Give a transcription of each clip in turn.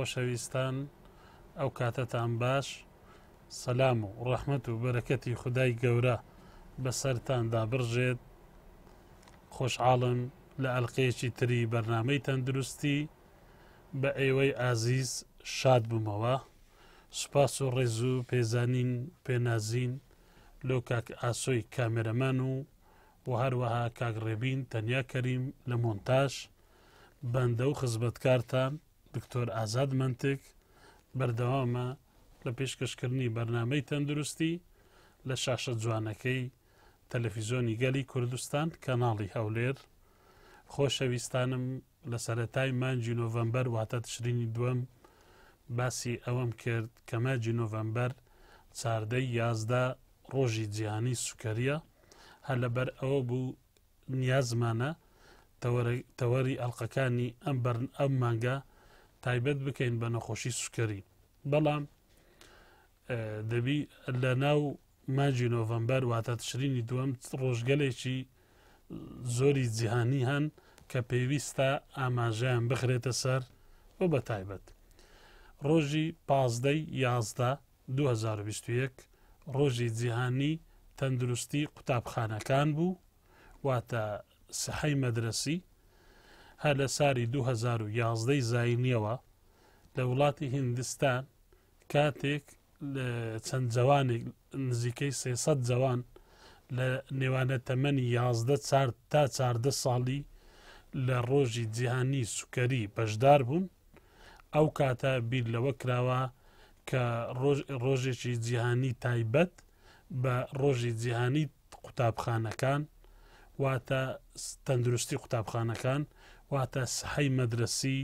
خۆشەویستان ئەو کاتەتان باش سەسلام و ڕەحمت و بەرەکەتی خدای گەورە بەسەرتاندا بڕژێت خۆشحاڵن لە ئەلقەیەکی تری بەرنمەی تەندروستی بە ئێوەی ئازیز شاد بوومەوە سوپاس و ڕێز و پێزانین پێنازین لۆ کاک ئاسۆی کامێرەمان و و هەروەها کاگڕێبین تەنیا کەریم لە مۆنتاژ بەندە و خزمەتکارتان دکتۆر ئازاد منتک بەردەوامە لە پێشکەشکردنی بەرنمەی تەندروستی لە شاشە جوانەکەی تەلەفیزۆنی گەلی کوردستان کەناڵی هەولێر خۆشەویستانم لە سەرەتای مانجی نۆڤەمبەر واتە تشرینی دووەم باسی ئەوەم کرد کە ماجی نۆڤەمبەر چاردەی یازدا ڕۆژی جیهانی سوکەریە هە لەبەر ئەوە بوو نیازمانە تەوەری ئەڵلقەکانی ئەم ئەم مانگە تایبەت بکەین بە نەخۆشی سوکەری بەڵام دەبی لە ناو ماجی نۆڤمبەر واتە تشرینی دووەم ڕۆژگەلێکی زۆری جیهانی هەن کە پێویستە ئاماژیان بخرێتە سەر بۆ بە تایبەت ڕۆژی پازدەی یازدا 2021 ڕۆژی جیهانی تەندروستی قوتابخانەکان بوو واتە سحەی مەدرسی هە لە ساری 2011 زایینیەوە لە وڵاتی هندستان کاتێک چەند جوانێک نزیکەی سێسە جوان لە نێوانە تەمەنی یازدە چار تا چاردە ساڵی لە ڕۆژی جیهانی سوکەری بەشدار بوون ئەو کاتە بیر لەوە کراوە کە ڕۆژێکی جیهانی تایبەت بە ڕۆژی جیهانی قوتابخانەکان واتە تەندروستی قوتابخانەکان واتە سحی مەدرسی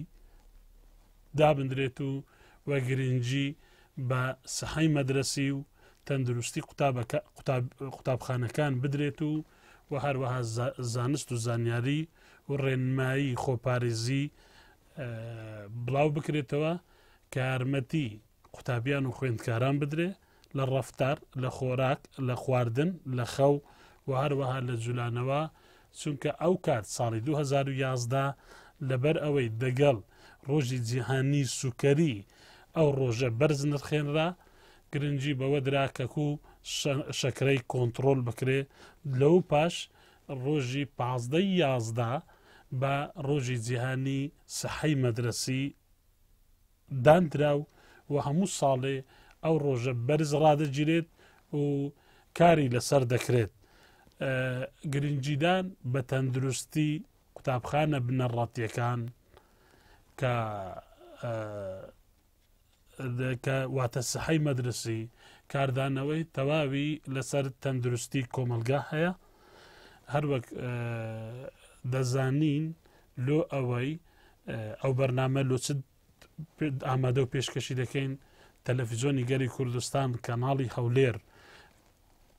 دابدرێت و وە گرنگجی بە سحی مەدرسی و تەندروستی قوتابخانەکان بدرێت و و هەروەها زانست و زانیاری و ڕێنمایی خۆپارێزی بڵاو بکرێتەوە کە یارمەتی قوتابیان و خوێندکاران بدرێ لە ڕفتار لە خۆراک لە خواردن لە خەو و هەروەها لە جولانەوە چونکە ئەو کات ساڵی 2011 لەبەر ئەوەی دەگەڵ ڕۆژی جیهانی سوکەری ئەو ڕۆژە بەرز نرخێنرا گرنگی بەوە دراکەک و شەکرەی کۆنتترۆل بکرێ لەو پاش ڕۆژی پازدەی یازدا بە ڕۆژی جیهانی سەحی مەدرسی دانرا و و هەموو ساڵێ ئەو ڕۆژە بەرز ڕادەگیرێت و کاری لەسەر دەکرێت گرنجیدان بە تەندروستی قوتابخانە بنە ڕەتیەکان کە واتە سەحی مەدرسی کاردانەوەی تەواوی لەسەر تەندروستی کۆمەلگا هەیە هەروەک دەزانین لۆ ئەوەی ئەو بەرنامە لۆچ ئامادە و پێشکەشی دەکەین تەلەفیزۆنی گەری کوردستان کەناڵی هەولێر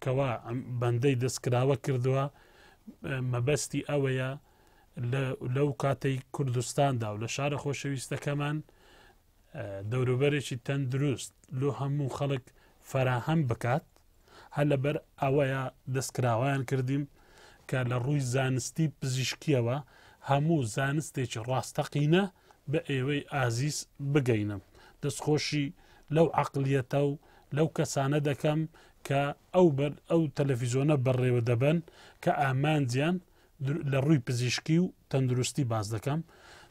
کەوا بەندەی دەستکراوە کردووە مەبەستی ئەوەیە لەو کاتەی کوردستاندا و لە شارە خۆشەویستەکەمان دەوروبەرێکی تەندروست لۆ هەموو خەڵک فەراهەم بکات هەل لەبەر ئەوەیە دەستکراوایان کردیم کە لە ڕووی زانستی پزیشکیەوە هەموو زانستێکی ڕاستەقینە بە ئێوەی ئازیز بگەینم دەستخۆشی لەو عقلیەتە و لەو کەسانە دەکەم کە ئەو ئەو تەلەڤیزۆنە بەڕێوە دەبن کە ئامانجیان لە ڕووی پزیشکی و تەندروستی باز دەکەم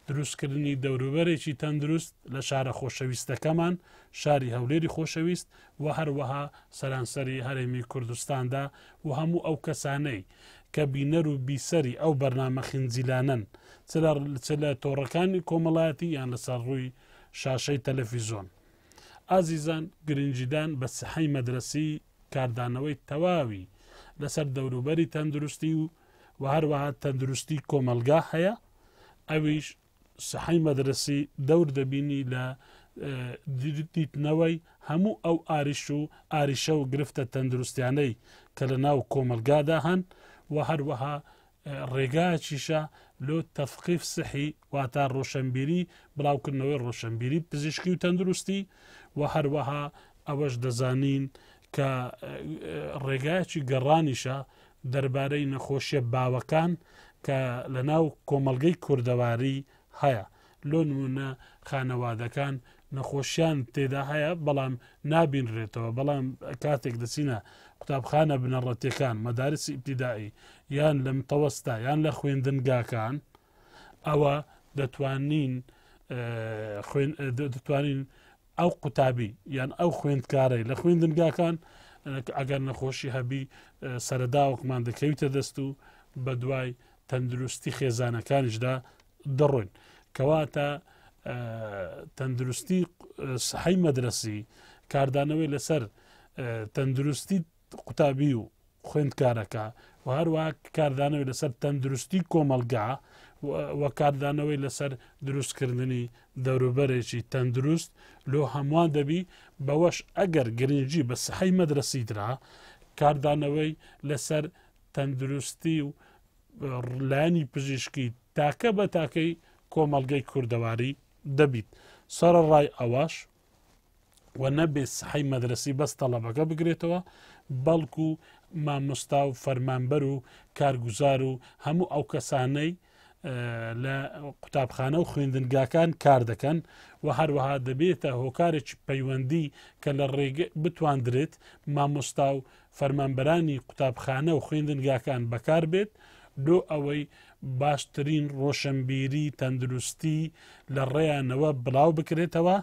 دروستکردنی دەوروبەرێکی تەندروست لە شارە خۆشەویستەکەمان شاری هەولێری خۆشەویست و هەروەها سەرانسەری هەرێمی کوردستاندا و هەموو ئەو کەسانەی کە بینەر و بیسەری ئەو بەرنامە خنجیلانن چ لە تۆڕەکانی کۆمەڵاتی یان لەسەر ڕووی شاشەی تەلەفیزۆن ئازیزان گرنجیدان بە سحی مەدرسی کاردانەوەی تەواوی لەسەر دەوروبەری تەندروستی و و هەروەها تەندروستی کۆمەلگا هەیە ئەویش سەحی مەدرسی دەور دەبینی لە دیتنەوەی هەموو ئەو ئاریش و ئاریشە و گرفتە تەندروستیانەی کە لە ناو کۆمەلگادا هەن و هەروەها ڕێگاچیشە لۆ تەفقیف سحی واتە ڕۆشنبیری بڵاوکردنەوەی ڕۆشنبیری پزیشکی و تەندروستی و هەروەها ئەوەش دەزانین کە ڕێگایکی گەڕانیشە دەربارەی نەخۆشیە باوەکان کە لە ناو کۆمەلگەی کووردەواری هەیە لۆ نمونە خانەوادەکان نەخۆشیان تێدا هەیە بەڵام نابینرێتەوە بەڵام کاتێک دەچینە قوتابخانە بنەڕەتەکان مەدارسی ئیبتیدایی یان لەم تەوەستا یان لە خوێندنگاکان ئەوە دەتوانین دەتوانین ئەو قوتابی یان ئەو خوێندکارەی لە خوێندنگاکان ئەگەر نەخۆشی هەبی سەرداوەکمان دەکەویتە دەست و بە دوای تەندروستی خێزانەکانیشدا دەڕۆین کەواتە تەندروستی سحی مەدرسی کاردانەوەی لەسەر تەندروستی قوتابی و خوێندکارەکە و هەروە کاردانەوەی لەسەر تەندروستی کۆمەلگا وە کاردانەوەی لەسەر دروستکردنی دەوروبەرێکی تەندروست لۆ هەمووان دەبی بەوەش ئەگەر گرنگجی بە سەحی مەدرسی درا کاردانەوەی لەسەر تەندروستی و لایانی پزیشکی تاکە بە تاکەی کۆمەلگەی کووردەواری دەبیت سرە ڕای ئەواش و نەبێ سحی مەدرسی بەس تەڵەبەکە بگرێتەوە بەڵکو مامۆستا و فەرمانبەر و کارگوزار و هەموو ئەو کەسانەی لە قوتابخانە و خوێندنگاکان کار دەکەن و هەروەها دەبێتە هۆکارێک پەیوەندی کە لە ڕێگ بتواندرێت مامۆستا و فەرمانبەرانی قوتابخانە و خوێندنگاکان بەکار بێت دۆ ئەوەی باشترین ڕۆشنبیری تەندروستی لە ڕێیانەوە بڵاو بکرێتەوە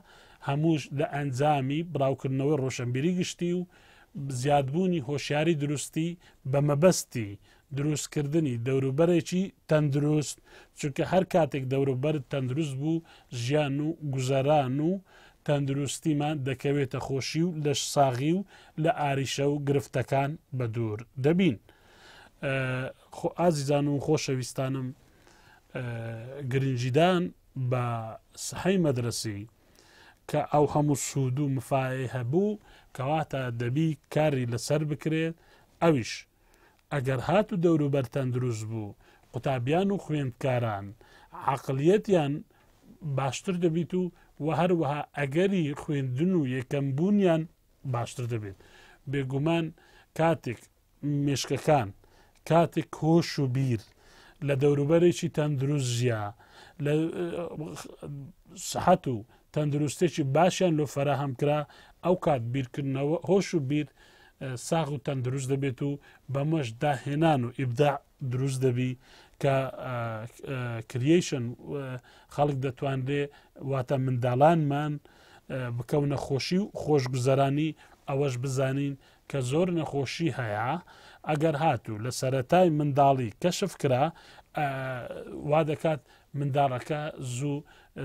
هەمووش لە ئەنجامی بڵاوکردنەوەی ڕۆشنبیری گشتی و زیادبوونی هۆشیاری دروستی بە مەبەستی دروستکردنی دەوروبەرێکی تەندروست چونکە هەر کاتێک دەوروبەر تەندروست بوو ژیان و گوزەران و تەندروستیمان دەکەوێتە خۆشی و لە ساغی و لە ئاریشە و گرفتەکان بە دوور دەبین ئازیزان و خۆشەویستانم گرنجیدان بە سحی مەدرسی کە ئەو هەموو سوود و مفاعی هەبوو کەواتە دەبی کاری لەسەر بکرێت ئەویش ئەگەر هات و دەوروبەر تەندروست بوو قوتابیان و خوێندکاران عقلەتیان باشتر دەبیت و و هەروەها ئەگەری خوێندن و یەکەم بوونیان باشتر دەبێت بێگومان کاتێک مشکەکان کاتێک کۆش و بیر لە دەوروبەرێکی تەندروستژیا لە سەحەت و تەندروستێکی باشیان لۆ فەراهەمکرا ئەو کات بیرکردنەوە هۆش و بیر ساغ و تەن دروست دەبێت و بەمەش داهێنان و ئیبدا دروست دەبی کە کریشن خەڵک دەتوانرێ واتە منداڵانمان بکەو نەخۆشی و خۆشگوزەرانی ئەوەش بزانین کە زۆر نەخۆشی هەیە ئەگەر هاتوو لە سەتای منداڵی کەشف کرا وا دەکات منداڵەکە زوو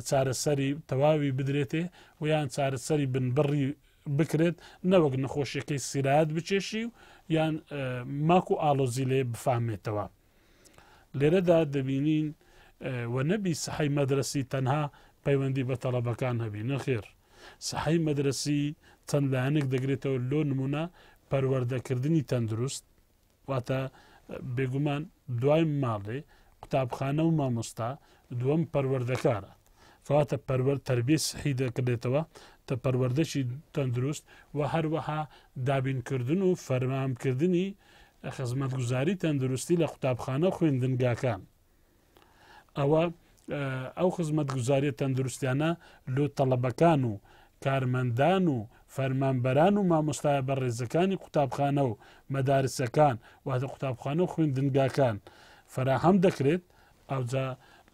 چارەسەری تەواوی بدرێتێ ویان چارەسەری بنبڕی بکرێت نەوەک نەخۆشیەکەی سیرات بچێشی و یان ماکو و ئالۆزی لێ بفامێتەوە لێرەدا دەبینین و نەبی سەحی مەدرسی تەنها پەیوەندی بە تەڵەبەکان هەبی نەخێر سەحی مەدرسی چەندلایەنێک دەگرێتەوە لۆ نمونە پەروەردەکردنی تەندروست واتە بێگومان دوای ماڵێ قوتابخانە و مامۆستا دووەم پەروەردەکارە کەواتە پەروەەر تەربی سحی دەکردێتەوە تەپەروەردەشی تەندروست و هەروەها دابینکردن و فەرمامکردنی خزمەت گوزاری تەندروستی لە قوتابخانە خوێندنگاکان ئەوە ئەو خزمەت گوزاری تەندروستیانە لۆ تەڵەبەکان و کارمەندان و فەرمانبەران و مامۆستایە بە ڕێزەکانی قوتابخانە و مەدارسەکان واتە قوتابخانە و خوێندنگاکان فراهەم دەکرێت ئەوجا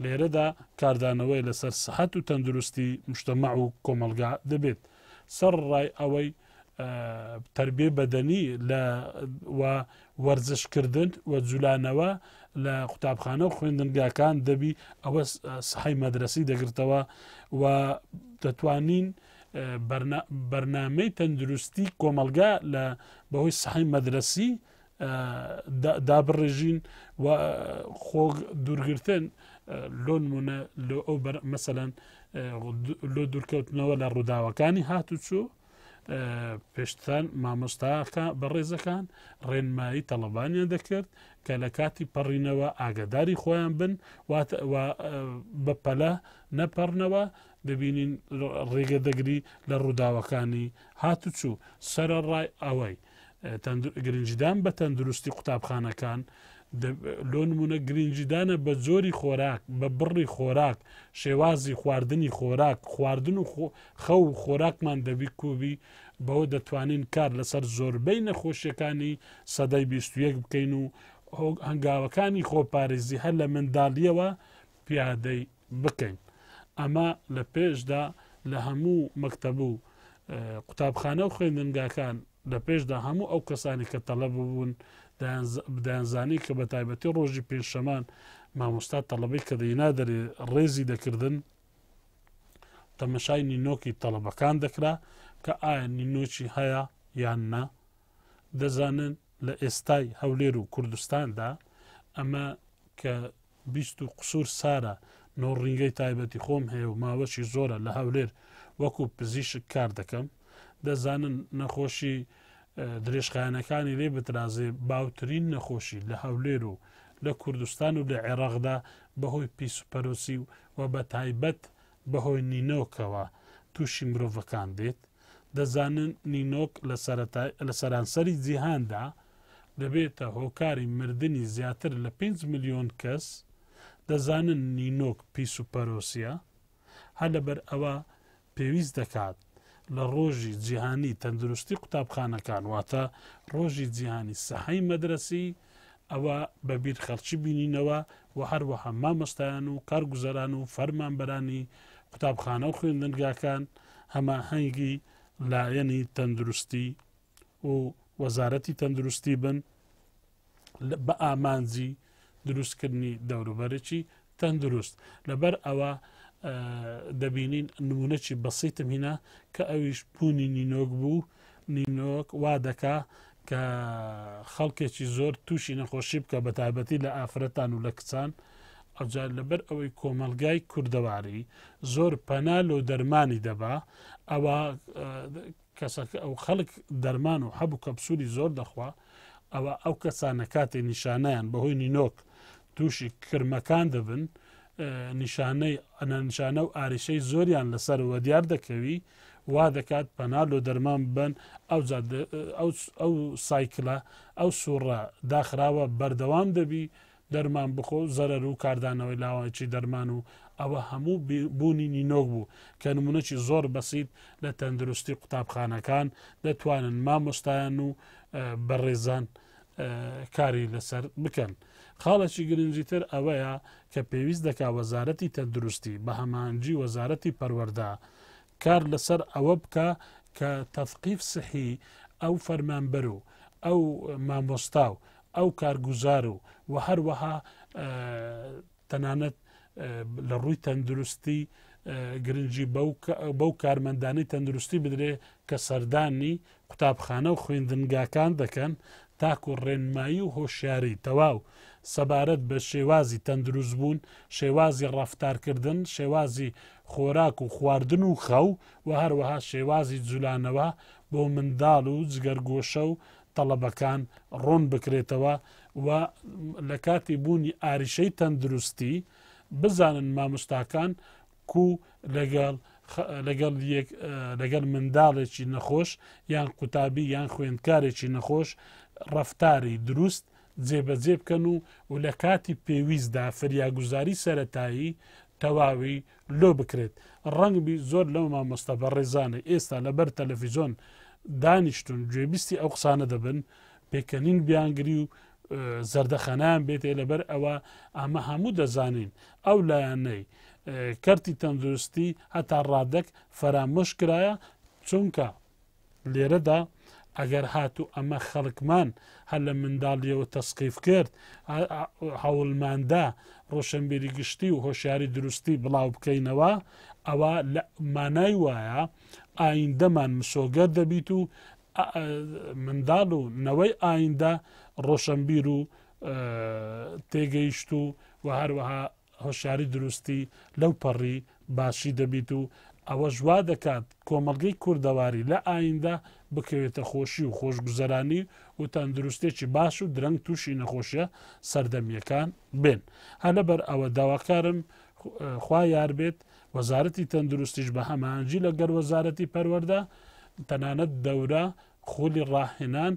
لێرەدا کاردانەوەی لەسەر سەحەت و تەندروستی مشتەمە و کۆمەلگا دەبێت سەر ڕای ئەوەی تربێ بەدەنی لە وەرزشکردن و جولانەوە لە قوتابخانە و خوێندنگاکان دەبی ئەوە سحی مەدرسی دەگرتەوە و دەتوانین بەرنمەی تەندروستی کۆمەلگا لە بەهۆی سحی مەدرسی دابڕێژین و خۆگ دوورگرتن لۆ نمونە لۆ ئەو مەسەەن لۆ دوورکەوتنەوە لە ڕووداوەکانی هاتوچوو پێشتان مامۆستاکە بە ڕێزەکان ڕێنمایی تەڵەبانیان دەکرد کە لە کاتی پەڕینەوە ئاگداری خۆیان بن بە پەلە نەپەڕنەوە دەبینین ڕێگە دەگری لە ڕووداوەکانی هاتوچوو سرە ڕای ئەوەی گرنجدان بە تەندروستی قوتابخانەکان لۆ نمونە گرنجدانە بە جۆری خۆراک بە بڕی خۆراک شێوازی خواردنی خۆراک خواردن و خەو و خۆراکمان دەبی کوبی بەوە دەتوانین کار لەسەر زۆربەی نەخۆشیەکانی سەدەی 21 بکەین و هەنگاوەکانی خۆپارێزی هەر لە منداڵیەوە پیادەی بکەین ئەمە لە پێشدا لە هەموو مەکتەبوو قوتابخانە و خوێندنگاکان لە پێشدا هەموو ئەو کەسانی کە تەلە ببوون بدانزانی کە بە تایبەتی ڕۆژی پێشەمان مامۆستا تەلبەی کە دەینا دەرێ ڕێزی دەکردن تەمەشای نینۆکی تەلبەکان دەکرا کە ئایا نینۆکی هەیە یاننا دەزانن لە ئێستای هەولێر و کوردستاندا ئەمە کە بیست و قسوور سارە نۆڕنگەی تایبەتی خۆم هەیە و ماوەشی زۆرە لە هەولێر وەکو پزیشک کار دەکەم دەزانن نەخۆشی درێژخانەکانی لێ بترازێ باوترین نەخۆشی لە هەولێر و لە کوردستان و لە عێراقدا بەهۆی پیسپەرۆسی و بە تایبەت بەهۆی نینۆکەوە تووشی مرۆڤەکان دێت دەزانن نینۆک لە سەرانسەری جیهاندا دەبێتە هۆکاری مردنی زیاتر لە 5 میلیۆن کەس دەزانن نینۆک پیسپەرۆسیە هە لەبەر ئەوە پێویست دەکات لە ڕۆژی جیهانی تەندروستی قوتابخانەکان واتە ڕۆژی جیهانی سەحی مەدرسی ئەوە بەبییر خەرچی بینینەوە و هەروەها مامەستایان و کارگوزەران و فەرمانبەرانی قوتابخانە و خوێندنگاکان هەمە هەنگی لایەنی تەندروستی و وەزارەتی تەندروستی بن بە ئامانجی دروستکردنی دەوروبەرێکی تەندروست لەبەر ئەوە دەبینین نمونەی بەسیتم هینا کە ئەویش پوونی نینۆک بوو نینۆک وا دەکا کە خەڵکێکی زۆر تووشی نەخۆشی بکە بە تایبەتی لە ئافرەتان و لە کچان ئەوجار لەبەر ئەوەی کۆمەلگای کووردەواری زۆر پەنال و دەرمانی دەبا ئەوە کەسەکە ئەو خەڵک دەرمان و هەبوو کەپسولی زۆر دەخوا ئەوە ئەو کەسانە کاتێ نیشانیان بەهۆی نینۆک تووشی کرمەکان دەبن نیشانەی ئەنەنشانە و ئاریشەی زۆریان لەسەرەوە دیار دەکەوی وا دەکات پەنالۆ دەرمان بن ئەو سایکلە ئەو سوڕە داخراوە بەردەوام دەبی دەرمان بخۆ زەرەر و کاردانەوەی لاوانکی دەرمان و ئەوە هەموو بوونی نینۆک بوو کە نمونەی زۆر بەسییت لە تەندروستی قوتابخانەکان دەتوانن مامۆستایان و بەڕێزان کاری لەسەر بکەن. خاڵەکی گرنگجیتر ئەوەیە کە پێویست دەکا وەزارەتی تەندروستی بە هەمانجی وەزارەتی پەروەەردا کار لەسەر ئەوە بکە کە تەفقیف سحی ئەو فەرمانبەر و ئەو مامۆستا و ئەو کارگوزار و و هەروەها تەنانەت لە ڕووی تەندروستی گرنگجی بەو کارمەندانی تەندروستی بدرێ کە سەردانی قوتابخانە و خوێندنگاکان دەکەن تاکو ڕێنمایی و هۆشیاری تەواو سەبارەت بە شێوازی تەندروست بوون شێوازی ڕفتارکردن شێوازی خۆراک و خواردن و خەو و هەروەها شێوازی جولانەوە بۆ منداڵ و جگەرگۆشە و تەڵەبەکان ڕۆن بکرێتەوە و لە کاتی بوونی ئاریشەی تەندروستی بزانن مامۆستاکان کو لەگەڵ لەگەڵ لەگەڵ منداڵێکی نەخۆش یان قوتابی یان خوێندکارێکی نەخۆش ڕفتاری دروست جێبەجێ بکەن و و لە کاتی پێویستدا فریاگوزاری سەتایی تەواوی لۆ بکرێت ڕەنگبی زۆر لەو مامۆستا بە ڕێزانە ئێستا لەبەر تەلەڤیزۆن دانیشتون گوێبیستی ئەو قسانە دەبن پێکەنین بیانگری و زەردەخەنان بێتێ لەبەر ئەوە ئەمە هەموو دەزانین ئەو لایەنەی کەرتی تەندروستی هەتا ڕادەک فەرامۆش کرایە چونکە لێرەدا ئەگەر هاتو ئەمە خەڵکمان هەر لە منداڵیەوە تەسقیف کرد هەوڵماندا ڕۆشنبیری گشتی و هۆشیاری دروستی بڵاو بکەینەوە ئەوە لە مانای وایە ئایندەمان مسۆگەر دەبیت و منداڵ و نەوەی ئایندا ڕۆشنبیر و تێگەیشت و و هەروەها هۆشیاری دروستی لەو پەڕی باشی دەبیت و ئەوە ژوا دەکات کۆمەلگەی کووردەواری لە ئایندا بکەوێتە خۆشی و خۆشگوزەرانی و تەندروستێکی باش و درەنگ تووشی نەخۆشیە سەردەمیەکان بێن هەلە بەر ئەوە داواکارم خوا یار بێت وەزارەتی تەندروستیش بە هەمانجی لەگەر وەزارەتی پەروەەردە تەنانەت دەورە خولی ڕاهێنان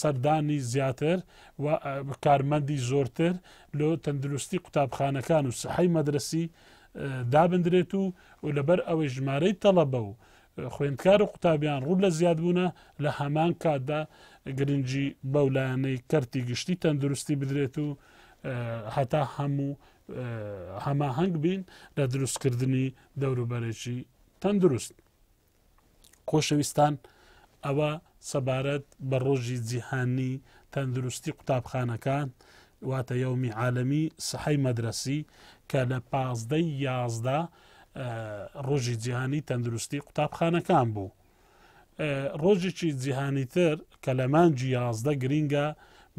سەردانی زیاتر و کارمەندی زۆرتر لۆ تەندروستی قوتابخانەکان و سەحی مەدرسی دابدرێت و و لەبەر ئەوەی ژمارەی تەڵەبە و خوێندکار و قوتابیان ڕوو لە زیادبوونە لە هەمان کاتدا گرنگجی بەولایانەی کەرتی گشتی تەندروستی بدرێت و هەتا هەموو هەماهنگ بین لە دروستکردنی دەوروبەرێکی تەندروست خۆشەویستان ئەوە سەبارەت بە ڕۆژی جیهانی تەندروستی قوتابخانەکان واتە یومی عالەمی سحی مەدرسی کە لە پازدەی یازدا ڕۆژی جیهانی تەندروستی قوتابخانەکان بوو. ڕۆژێکی جیهانی تر کە لەمانجی یازدە گرینگە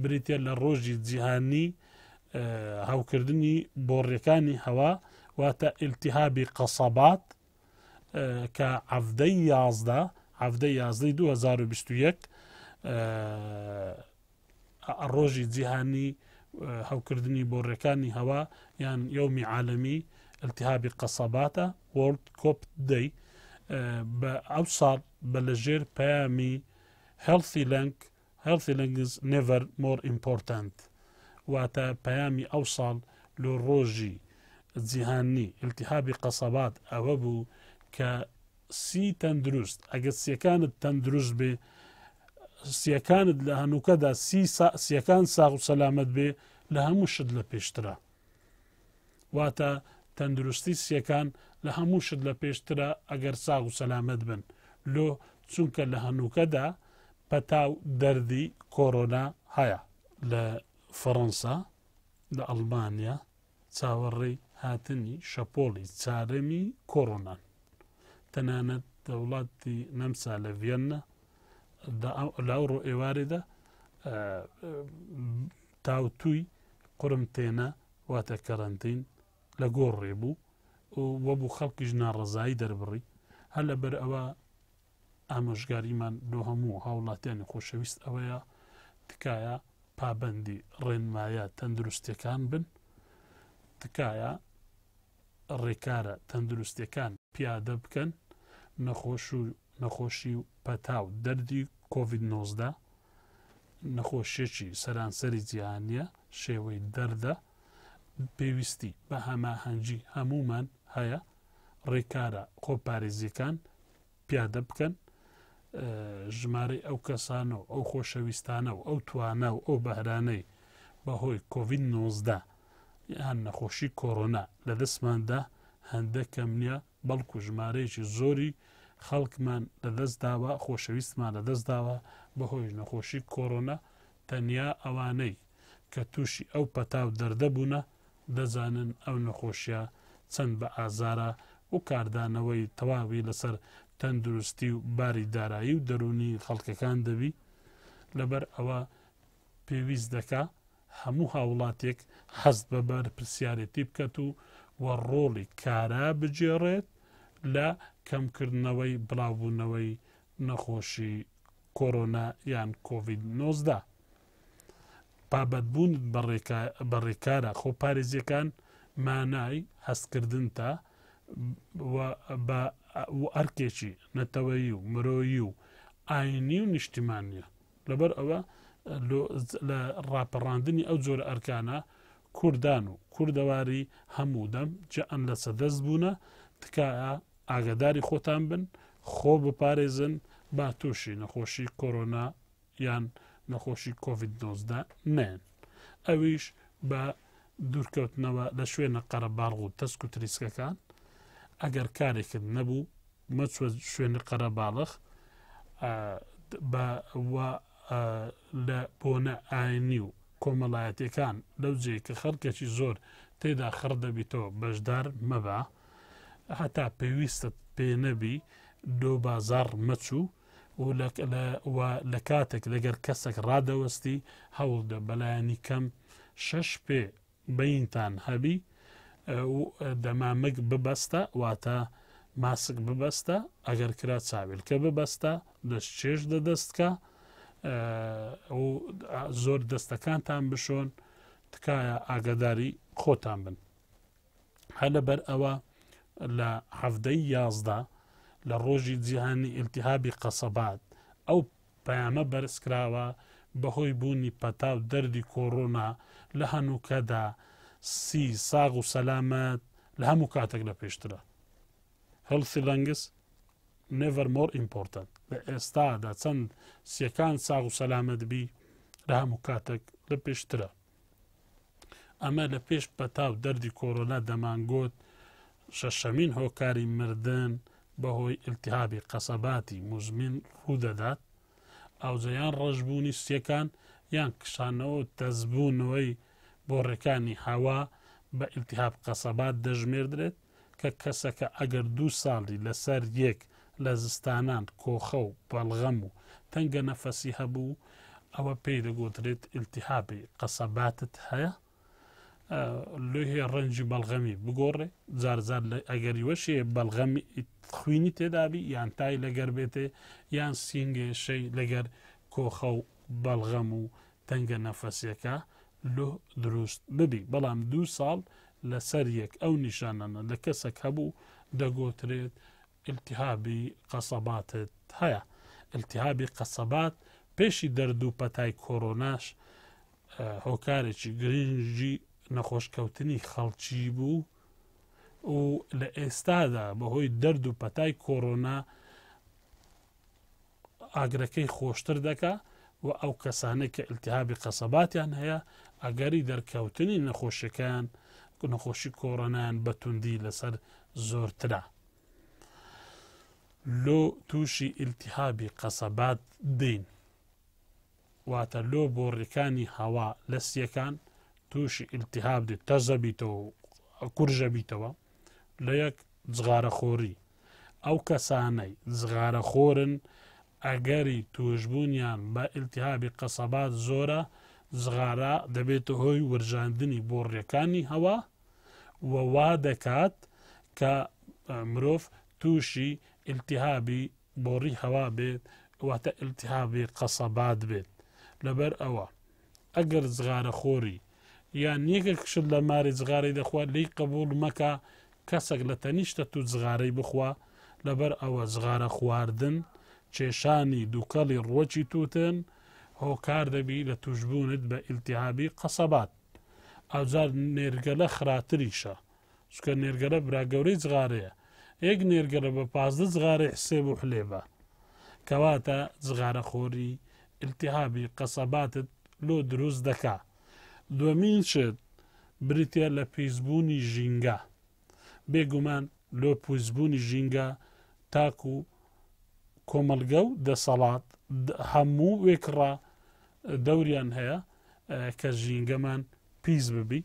بریتە لە ڕۆژی جیهانی هاوکردنی بۆڕیەکانی هەوا واتە ئلتیهابی قەسەبات کە عەفدەی یازدە عەفدە یازدەی 2021 ڕۆژی جیهانی هەوکردنی بۆڕەکانی هەوا یان یومی عالەمی التهابی قەسەباتە وەرد کۆپ دەی بە ئەو ساڵ بە لەژێر پامی هەڵسی لەنگ هەڵسی لەنگز نڤەر مۆر ئیمپۆرتنت واتە پەیامی ئەو ساڵ لۆ ڕۆژی جیهانی التهابی قەسەبات ئەوە بوو کە سی تەندروست ئەگەر سیەکانت تەندروست بێ سیەکانت لە هەنووکەدا سیەکان ساغ و سەلامت بێ لە هەموو شت لە پێشترا واتە تەندروستی سیەکان لە هەموو شت لە پێشترا ئەگەر ساغ و سەلامت بن لۆ چونکە لە هەنووکەدا پەتاو دەردی کۆرۆنا هەیە لە فەڕەنسا لە ئەلمانیا چاوەڕێی هاتنی شەپۆڵی چارەمی کۆڕۆنان تەنانەت دەوڵاتی نەمسا لە ڤێنە لاو ڕۆ ئێوارێدا تاوتوی قرم تێنە واتە کەرەنتین لە گۆڕ ڕێبوو وەبوو خەڵکیش ناڕزایی دەربڕی هەر لە بەر ئەوە ئامۆژگاریمان لۆ هەموو هاوڵاتیانی خۆشەویست ئەوەیە تکایە پابندی ڕێنمایە تەندروستەکان بن تکایە ڕێکارە تەندروستەکان پیادە بکەن نەخۆش و نەخۆشی و پەتاو دەردی کۆVید 19 نەخۆشیێکی سەرانسەری جیهانیە شێوەی دەردە پێویستی بە هەماهەنگی هەمومان هەیە ڕێکارە خۆپارێزیەکان پیادە بکەن ژمارەی ئەو کەسانە و ئەو خۆشەویستانە و ئەو توانە و ئەو بەهرانەی بەهۆی کۆVید 19 یان نەخۆشی کۆڕۆنا لە دەستماندا هەندە کەم نییە بەڵکو ژمارەیەکی زۆری خەڵکمان لەدەست داوە خۆشەویستمان لەدەست داوە بەهۆی نەخۆشی کۆڕۆنە تەنیا ئەوانەی کە تووشی ئەو پەتاو دەردەبوونە دەزانن ئەو نەخۆشیە چەند بە ئازارە و کاردانەوەی تەواوی لەسەر تەندروستی و باری دارایی و دەرونی خەڵکەکان دەبی لەبەر ئەوە پێویست دەکا هەموو هاوڵاتێک حەست بە بەر پرسیارەتی بکەت و وە ڕۆڵی کارا بجێڕێت لە کەمکردنەوەی بڵاوبوونەوەی نەخۆشی کۆرۆنا یان کۆVید 19دا بابەتبوون بەڕێکارە خۆ پارێزیەکان مانای هەستکردن تا بە ئەرکێکی نەتەوەی و مرۆیی و ئاینی و نیشتیمانە لەبەر ئەوە لە ڕاپەڕاندنی ئەو جۆرە ئەرکانە کوردان و کوردەواری هەموو دەم جە ئەن لە سەدەست بوونە تکایە ئاگداری خۆتان بن خۆ بپارێزن با تووشی نەخۆشی کۆرۆنا یان نەخۆشی کۆVید-19دا نێن ئەویش بە دوورکەوتنەوە لە شوێنە قەرەباڵغ و تەسک و تریسکەکان ئەگەر کارێکت نەبوو مەچوە شوێنە قەرەباڵخ لە بۆنە ئاینی و کۆمەڵایەتەکان لەو جێ کە خەڵکێکی زۆر تێدا خڕ دەبیتەوە بەشدار مەبە هەتا پێویستت پێ نەبی دۆ بازار مەچوو و لە کاتێک لەگەر کەسێک ڕادەوەستی هەوڵدە بەلایانی کەم شەش پێ بەینتان هەبی دەمامک ببەستە واتە ماسک ببەستە ئەگەر کرا چاویلکە ببەستە دەست چێش دەدەستکە زۆر دەستەکانتان بشۆن تکایە ئاگداری خۆتان بن هە لەبەر ئەوە لە هەفتەی یازدا لە ڕۆژی جیهانی ئلتیهابی قەسەبات ئەو پامە بەرزکراوە بەهۆی بوونی پەتاو دەردی کۆڕۆنا لە هەنووکەدا سی ساغ و سەلامەت لە هەموو کاتێک لە پێشترە هەڵسی لەنگس نێڤەر مۆر ئیمپۆرتنت لە ئێستادا چەند سیەکان ساغ و سەلامەت بی لە هەموو کاتێک لە پێشترە ئەمە لە پێش پەتاو دەردی کۆرۆنا دەمانگۆت شەشەمین هۆکاری مردن بەهۆی التهابی قەسەباتی مزمین خودەدات ئەوجەیان ڕژبوونی سیەکان یان کشانەوە دەستبوونەوەی بۆ ڕێکانی هەوا بە التهاب قەسەبات دەژمێردرێت کە کەسەکە ئەگەر دوو ساڵی لەسەر یەک لە زستانان کۆخە و بەڵغەم و تەنگە نەفەسی هەبوو ئەوە پێی دەگوترێت التهابی قەسەباتت هەیە لێ هەیە ڕەنجی بەڵغەمی بگۆڕێ جارزار ئەگەریوەشێ بەڵغەمی خوینی تێدابی یان تای لەگەر بێتێ یان سینگێ شەی لەگەر کۆخە و بەڵغەم و تەنگە نەفەسیەکە لۆ دروست ببی بەڵام دوو ساڵ لەسەر یەک ئەو نیشانانە لە کەسێک هەبوو دەگۆترێت التهابی قەسەباتت هەیە التهابی قەسەبات پێشی دەرد و پەتای کۆرۆناش هۆکارێکی گرنگی نەخۆشکەوتنی خەڵکی بوو و لە ئێستادا بەهۆی دەرد و پەتای کۆڕۆنا ئاگرەکەی خۆشتر دەکا و ئەو کەسانە کە التهابی قەسەباتیان هەیە ئەگەری دەرکەوتنی نەخۆشیەکان نەخۆشی کۆڕەنان بەتوندی لەسەر زۆرترا. لۆ تووشی ئیلتیهابی قەسەبات دین واتە لۆ بۆڕیەکانی هەوا لەسیەکان تووشی ئیلتیهاب دیت تەزە بیتەوە کورژە بیتەوە لە یەک جغارە خۆری ئەو کەسانەی جغارە خۆرن ئەگەری توشببوونیان بە ئیلتیهابی قەسەبات زۆرە زغارە دەبێتە هۆی وەرژاندنی بۆڕیەکانی هەوا وەوا دەکات کە مرۆڤ تووشی ئیلتیهابی بۆڕی هەوا بێت واتە ئیلتیهابی قەسەبات بێت لەبەر ئەوە ئەگەر زغارە خۆری یان یەکە کشت لە ماری جغارەی دەخوات لی قبول مەکە کەسێک لە تەنیشتە تو جغارەی بخوا لەبەر ئەوە جغارە خواردن کێشانی دووکەڵی ڕۆکی توتن هۆکار دەبی لە توشببوونت بە ئیلتیهابی قەسەبات ئازار نێرگەلە خراتریشە چکە نێرگەلە براگەورەی جغارەیە یەک نێرگەلە بە پازدە جغارە حسێ و حلێبە کەواتە جغارە خۆری ئیلتیهابی قەسەباتت لۆ دروست دەکات دومین شت بریتە لە پێیزبوونی ژینگا بێگومان لۆ پوزبوونی ژینگا تاکو و کۆمەلگە و دەسەڵات هەموو وێکڕا دەوران هەیە کە ژینگەمان پیس ببی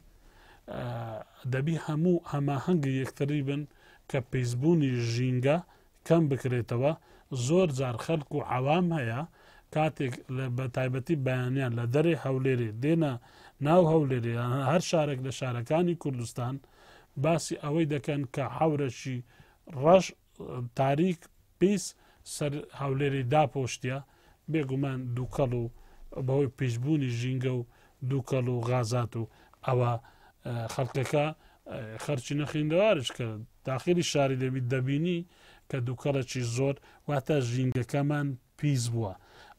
دەبی هەموو هەماهنگگە یەکتری بن کە پێیسبوونی ژینگە کەم بکرێتەوە زۆر جار خەلک و عوام هەیە کاتێک بە تایبەتی بەیانیان لە دەرێ هەولێری دێنە ناو هەولێرێ هەر شارێک لە شارەکانی کوردستان باسی ئەوەی دەکەن کە حورەشی ڕەش تاریک پیس سەر هەولێری داپۆشتیا بێگومان دووکەڵ و بەهۆی پیشبوونی ژینگە و دووکەڵ و غازات و ئەوە خەڵکەکە خەرچی نەخیندەوارش کە داخلی شاری دەبیت دەبینی کە دووکەڵەکی زۆر واتە ژینگەکەمان پیس بووە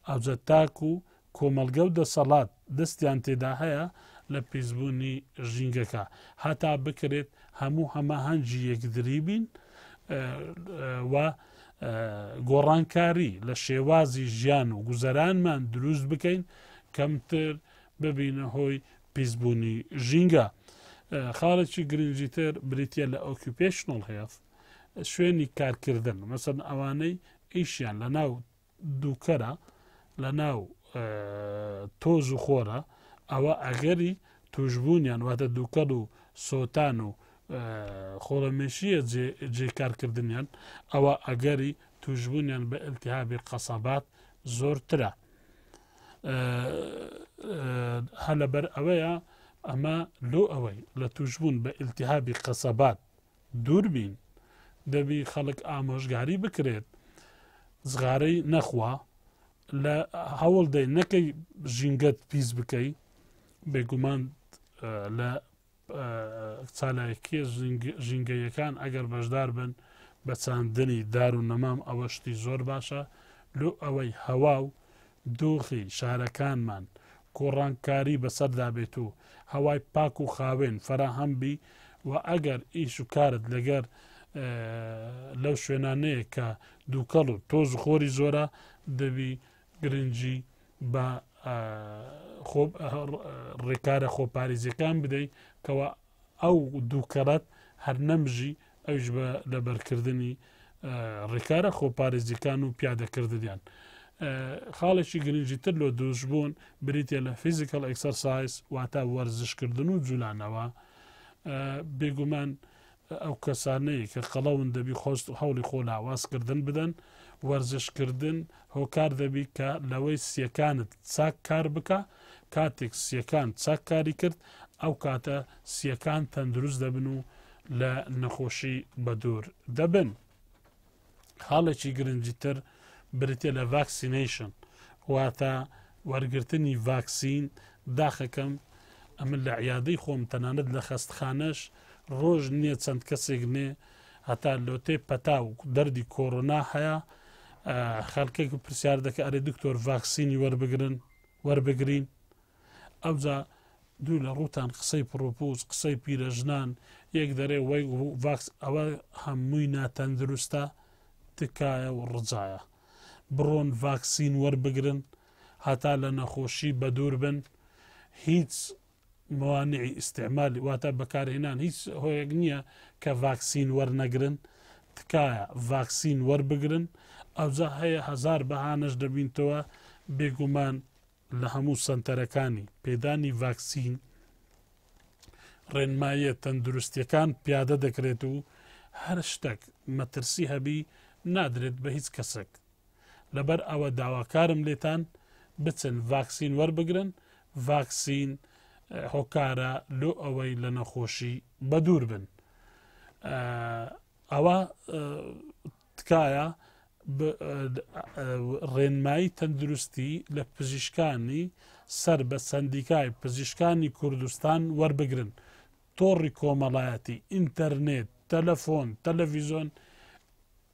ئەوجە تاک و کۆمەلگە و دەسەڵات دەستیان تێدا هەیە لە پێیسبوونی ژینگەکە هەتا بکرێت هەموو هەمە هەنجی یەکدری بین و گۆڕانکاری لە شێوازی ژیان و گوزەرانمان دروست بکەین کەمتر ببینە هۆی پیسبوونی ژینگە خاڵێکی گرنگجی تر بریتە لە ئۆکیپشنل هێف شوێنی کارکردن مەسەر ئەوانەی ئیشیان لە ناو دووکەرە لە ناو تۆز و خۆرە ئەوە ئەگەری توشببوونیان واتە دووکەڵ و سۆتان و خۆڵەمێشیە جێکارکردنیان ئەوە ئەگەری توشببوونیان بە ئەلتیهابی قەسەبات زۆرترە هە لەبەر ئەوەیە ئەمە لۆ ئەوەی لە توشببوون بە ئەلتیهابی قەسەبات دوور بین دەبی خەڵک ئامۆژگاری بکرێت زغارەی نەخوا لە هەوڵ دەی نەکەی ژینگەت پیس بکەی بێگومان لە چالایەکی ژینگەیەکان ئەگەر بەشدار بن بە چاندنی دار و نەمام ئەوە شتی زۆر باشە لۆ ئەوەی هەوا و دۆخی شارەکانمان کۆڕانکاری بەسەردا بێت و هەوای پاک و خاوێن فەراهەمبی و ئەگەر ئیش و کارت لەگەر لەو شوێنانەیە کە دووکەڵ و تۆز خۆری زۆرە دەبی گرنگی بە ڕێکارە خۆپارێزیەکان بدەیت کەەوە ئەو دووکەڕات هەر نەمژی ئەوش بە لەبەرکردنی ڕێکارە خۆپارێزیەکان و پیادەکردیان. خاڵێکی گرنگی تر لۆ دووش بوون بریتە لە فیزیکل ئەکسەرسایز واتە وەرزشکردن و جولانەوە بێگومان ئەو کەسانەی کە قەڵەون دەبی خۆست و هەولی خۆ لاوازکردن بدەن وەرزشکردن هۆکار دەبی کە لەوەی سیەکانت چاک کار بکە کاتێک سیەکان چاک کاری کرد ئەو کاتە سیەکان تەندروست دەبن و لە نەخۆشی بە دوور دەبن. خاڵێکی گرنگجیتر برتێ لە ڤاکسینیشن واتە وەرگرتنی ڤاکسین داخەکەم ئەمە لە عیادەی خۆم تەنانەت لە خەستخانەش ڕۆژ نییە چەند کەسێک نێ هەتا لۆتێ پەتا و دەردی کۆڕۆنا هەیە خەڵکێک و پرسیار دەکە ئەرێ دکتۆر ڤاکسینی وەربگرن وەربگرین ئەوجا دوو لە ڕوتان قسەی پرۆپوس قسەی پیرەژنان یەک دەرێ وی ڤاکس ئەوە هەمووی ناتەندروستە تکایە و ڕجایە بڕۆن ڤاکسین وەربگرن هەتا لە نەخۆشی بە دوور بن هیچ موانعی استعمالی واتە بەکارهێنان هیچ هۆیەک نییە کە ڤاکسین وەرنەگرن تکایە ڤاکسین وەربگرن و ئەوجا هەیە هزار بەهانش دەبینتەوە بێگومان لە هەموو سنتەرەکانی پێدانی ڤاکسین ڕێنمایە تەندروستیەکان پیادە دەکرێت و هەر شتێک مەترسی هەبی نادرێت بە هیچ کەسێک لەبەر ئەوە داواکارم لێتان بچن ڤاکسین وەربگرن ڤاکسین هۆکارە لۆ ئەوەی لە نەخۆشی بەدور بن ئەوە تکایە ڕێنمایی تەندروستی لە پزیشکانی سەر بە سندیکای پزیشکانی کوردستان وەربگرن تۆڕی کۆمەڵایەتی ئینتەرنێت تەلەفۆن تەلەڤیزۆن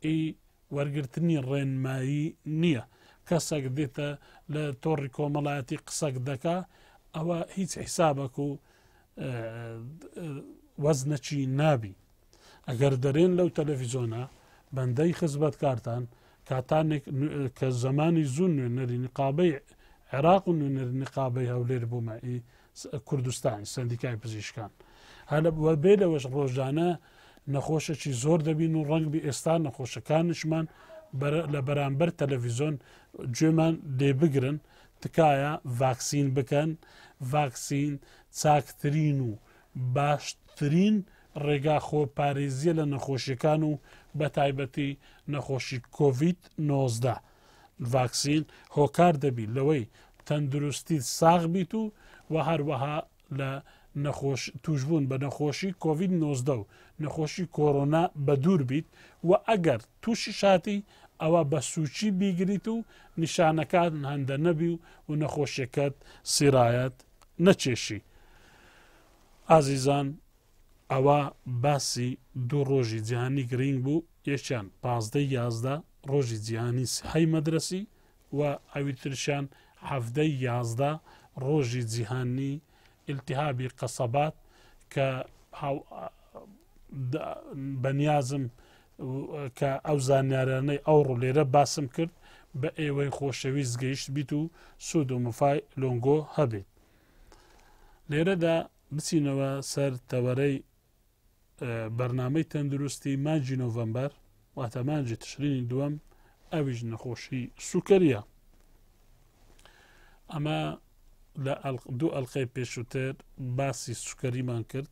ئی وەرگرتنی ڕێنمایی نییە کەسەک دێتە لە تۆڕی کۆمەڵایەتی قسەک دەکا ئەوە هیچ حیسابەک و وەزنەچی نابی ئەگەر دەرێن لەو تەلەڤیزۆنە بەندەی خزبەت کارتان کاتانێک کە زمانی زوون نوێنەری نقابەی عێراق و نوێنەر نقابەی هەولێر بوومەئی کوردستان سندیکای پزیشکان هەلە بوە بێلەوەش ڕۆژانە نەخۆشەی زۆر دەبین و ڕەنگبی ئێستا نەخۆشەکانشمان لە بەرامبەر تەلەڤیزۆن گوێمان دێبگرن تکایە ڤاکسین بکەن ڤاکسین چاکترین و باشترین ڕێگا خۆ پارێزیە لە نەخۆشیەکان و بە تایبەتی نەخۆشی کۆVید 19 ڤاکسین هۆکار دەبی لەوەی تەندروستی ساغ بیت و و هەروەها لە توشبوون بە نەخۆشی کۆVید 19 و نەخۆشی کۆرۆنا بە دوور بیت و ئەگەر تووشی شاتی ئەوە بە سوچی بیگریت و نیشانەکان هەندە نەبی و و نەخۆشیەکەت سیرایەت نەچێشی. ئازیزان ئەوە باسی دوو ڕۆژی جیهانی گرنگ بوو یەکیان پازدەی یازدا ڕۆژی جیهانی سحی مەدرسی و ئەوی ترشان هەفتەی یازدا ڕۆژی جیهانی التهابی قەسەبات کە بەنیازم کە ئەو زانارانەی ئەو ڕولێرە باسم کرد بە ئێوەی خۆشەویست گەیشت بیت و سوود و مفای لۆنگۆ هەبێت لێرەدا بچینەوە سەر تەوەرەی بەرنمەی تەندروستی مانجی نۆڤمبەر واتە مانجی تشرینی دووەم ئەویش نەخۆشی سوکەریە ئەمە لە دوو ئەلقی پێشوتر باسی سوکەریمان کرد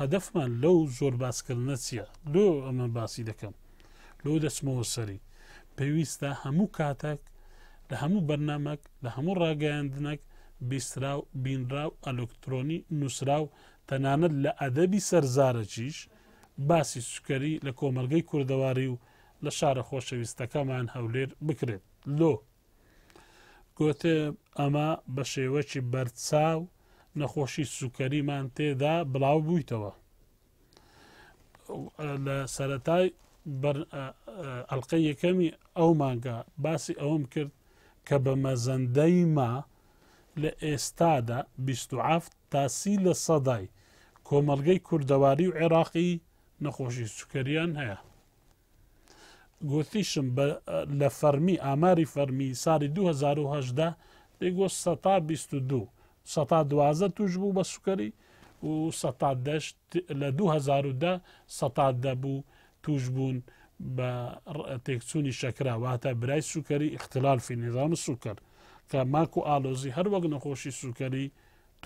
هەدفمان لەو زۆر باسکردنە چییە لۆ ئەمە باسی دەکەم لۆ دەچمەوە سەری پێویستە هەموو کاتێک لە هەموو بەرنمەک لە هەموو ڕاگەیاندنەك بیسترا و بینرا و ئەلکترۆنی نووسرا و تەنانەت لە ئەدەبی سەرزارەکیش باسی سوکەری لە کۆمەلگەی کوردەواری و لە شارە خۆشەویستەکەمان هەولێر بکرێت لۆ گۆتێ ئەمە بە شێوەکی بەرچاو نەخۆشی سوکەریمان تێدا بڵاو بوویتەوە لە سەتای ئەلقە یەکەمی ئەو مانگە باسی ئەوم کرد کە بە مەزەندەی ما لە ئێستادا 27 تاسی لە سەدای کۆمەلگەی کووردەواری و عێراقی نەخۆشی سوکەریان هەیە گوتیشم لە فەرمی ئاماری فەرمی ساری 2010 دەیگۆ سەتا 22 سەتا دوازە توش بوو بە سوکەری و لە 2010 سەتا دەبوو توش بوون بە تێکچوونی شەکرا واتە برای سوکەری اختلال فی نظام سوکەر کە ماکو ئالۆزی هەروەک نەخۆشی سوکەری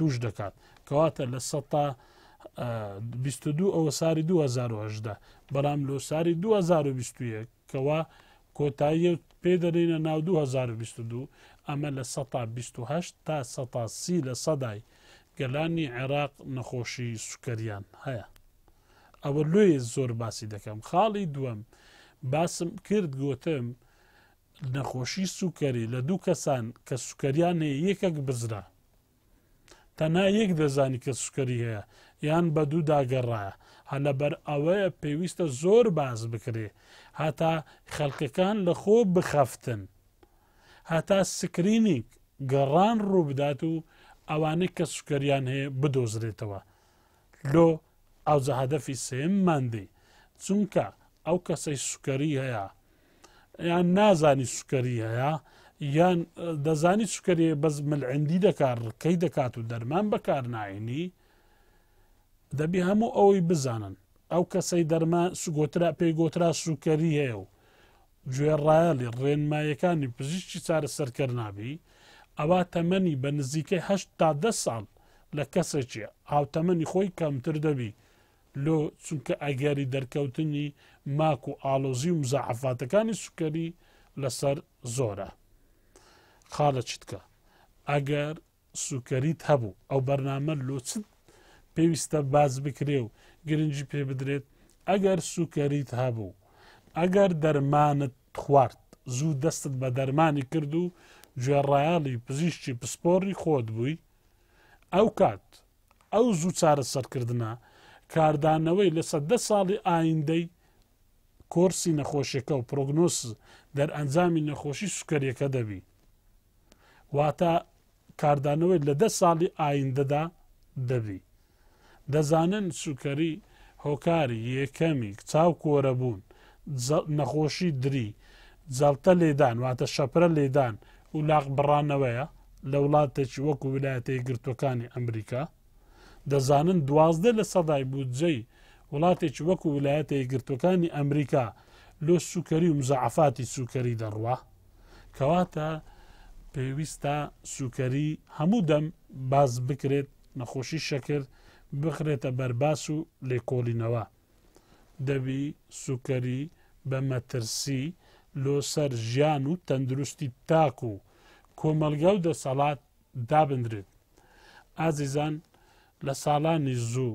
توش دەکات کەواتە لە سە 22 ئەوە ساری 2010 بەڵام لۆ ساری 2021 کەوا کۆتایی پێ دەرێنە ناو 2022 ئەمە لە 1920 تا 1930 لە سەدای گەلانی عێراق نەخۆشی سوکەریان هەیە ئەوە لێ زۆر باسی دەکەم خاڵی دووەم باسم کرد گوتم نەخۆشی سوکەری لە دوو کەسان کە سوکەریان هەیە یەکەک بزرە تەنا یەک دەزانی کە سوکەری هەیە یان بە دوو داگەڕایە هەل لەبەر ئەوەیە پێویستە زۆر باز بکرێ هەتا خەڵکەکان لە خۆ بخەفتن هەتا سکرینیک گەڕان ڕووبدات و ئەوانەی کە سوکەریان هەیە بدۆزرێتەوە لۆ ئەو زەهدەفی سێم مادەی چونکە ئەو کەسەی سوکەری هەیە یان نازانی سوکەری هەیە یان دەزانی چکرێ بەس ملعندی دەکار ڕکەی دەکات و دەرمان بەکار ناینی دەبی هەموو ئەوەی بزانن ئەو کەسەی دەرمان سوگۆترا پێی گۆترا سوکەری هەیە و گوێڕایلی ڕێنمایەکانی پزیشتی چارە سەرکرد نابی ئەوە تەمەنی بە نزیکەی هەشت تا ده ساڵ لە کەسێکی هاوتەمەنی خۆی کەمتر دەبی لۆ چونکە ئەگەری دەرکەوتنی ماک و ئالۆزی و مزعفاتەکانی سوکەری لەسەر زۆرە. خاڵە چیتکە ئەگەر سوکەریت هەبوو ئەو بەرنامە لۆچت پێویستە باز بکرێ و گرنگی پێ بدرێت ئەگەر سوکەریت هەبوو ئەگەر دەرمانت خوارد زوو دەستت بە دەرمانی کرد و گوێڕایاڵی پزیشتی پسپۆری خۆت بووی ئەو کات ئەو زوو چارە سەرکردە کاردانەوەی لە سەدە ساڵی ئایندەی کۆرسی نەخۆشیەکە و پرۆگنۆس دەر ئەنجامی نەخۆشی سوکەریەکە دەبی واتە کاردانەوەی لە ده ساڵی ئایندەدا دەبی دەزانن سوکەری هۆکاری یەکەمی چاوکۆرە بوون نەخۆشی دری جڵتە لێدان واتە شەپرە لێدان و لاق بڕانەوەیە لە وڵاتێکی وەکو ویلایەتی گرتوەکانی ئەمریکا دەزانن دوازدە لە سەدای بودجەی وڵاتێکی وەکو ویلایەتی گرتوەکانی ئەمریکا لۆ سوکەری و مزعفاتی سوکەری دەڕوا کەواتە پێویستە سوکەری هەموو دەم باز بکرێت نەخۆشی شەکرد بخرێتە بەرباس و لێکۆڵینەوە دەبی سوکەری بە مەترسی لۆسەر ژیان و تەندروستی تاک و کۆمەلگە و دەسەڵات دابدرێت ئازیزان لە ساڵانی زوو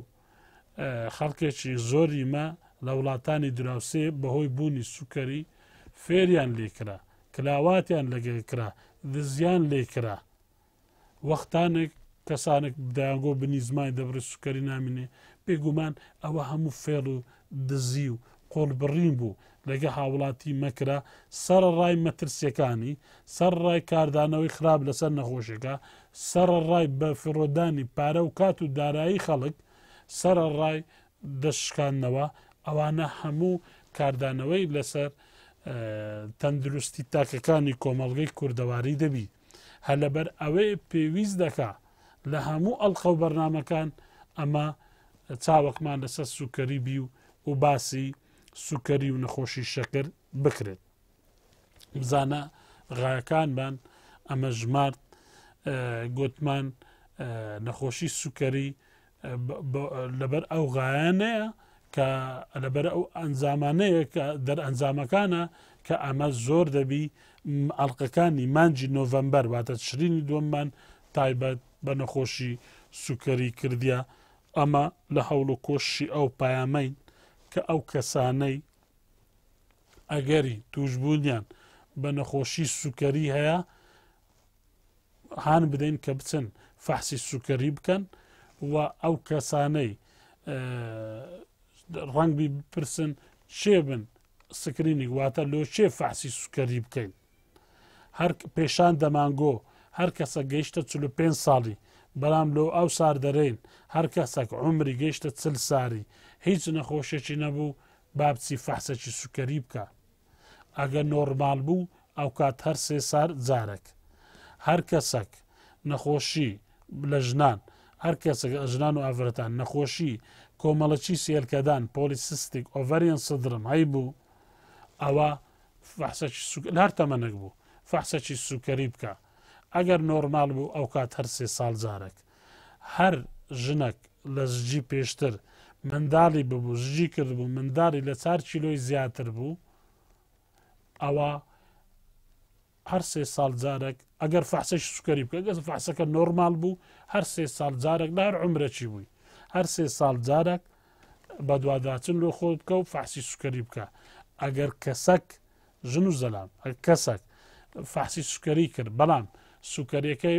خەڵکێکی زۆریمە لە وڵاتانی دراوسێ بەهۆی بوونی سوکەری فێریان لێکرا کلاواتیان لەگەکرا زیان لێکرا وەختانێک کەسانێک دایانگۆ بنی زمای دەبرێت سوکەری نامینێ پێگومان ئەوە هەموو فێڵ و دزی و قۆڵ بڕین بوو لەگە هاوڵاتی مەکرا سەر ڕای مەترسیەکانی سەر ڕای کاردانەوەی خراپ لەسەر نەخۆشەکە سەر ڕای بە فرۆدانی پارە و کات و دارایی خەڵک سەر ڕای دەشکانەوە ئەوانە هەموو کاردانەوەی لەسەر تەندروستی تاکەکانی کۆمەڵگەی کووردەواری دەبی هە لەبەر ئەوەی پێویست دەکا لە هەموو ئەلقە و بەرنمەکان ئەمە چاوەقمان لەسەر سوکەری بی و و باسی سوکەری و نەخۆشی شەکر بکرێت بزانە غایەکانمان ئەمە ژمارد گوتمان نەخۆشی سوکەری لەبەر ئەو غایانەیە کە لەبەر ئەو ئەنجامانەیە کە دەر ئەنجامەکانە کە ئەمە زۆر دەبی ئەڵلقەکانی مانجی نۆڤمبەر واتە شرینی دوممان تایبەت بە نەخۆشی سوکەری کردیا ئەمە لە هەوڵ و کۆشی ئەو پامەین کە ئەو کەسانەی ئەگەری توشببوونیان بە نەخۆشی سوکەری هەیە هاان بدەین کە بچن فەحسی سوکەری بکەن و ئەو کەسانەی ڕەنگبی بپرسن چێ بن سکرینی واتە لۆ چێ فاسی سوکەری بکەین هەر پێشان دەمانگۆ هەر کەسە گەیشتە چلو پێ ساڵی بەڵام لۆ ئەو سار دەرەین هەر کەسەك عمری گەیشتە چل ساری هیچ نەخۆشێکی نەبوو بابچی فەحسەکی سوکەری بکە ئەگە نۆرمال بوو ئەو کات هەر سێ سار جارێک هەر کەسەك نەخۆشی لە ژنان هەر کەسە ئەژنان و ئافرەتان نەخۆشی کۆمەڵەچی سێلکەدان پۆلیسیستیک ئۆڤەریان سدرم هەی بوو ئەوە هەر تەمەنەک بوو فەحسەکی سوکەری بکە ئەگەر نۆرمال بوو ئەو کات هەر سێ ساڵ جارێک هەر ژنەک لە زجی پێشتر منداڵی ببوو ژی کردبوو منداڵی لە چار چیلۆی زیاتر بوو ئەوە هەر سێ ساڵ جارێک ئەگەر فەحسەش سوکەری بکە گەس فەحسەکە نۆرمال بوو هەر سێ ساڵ جارێک لە هەر عمرەی بووی هەر سێ ساڵ جارێک بە دوواداچن لۆ خۆ بکە و فاسی سوکەری بکە ئەگەر کەسەک ژن و زەلام کەسەک فاسی سوکەری کرد بەڵام سوکەریەکەی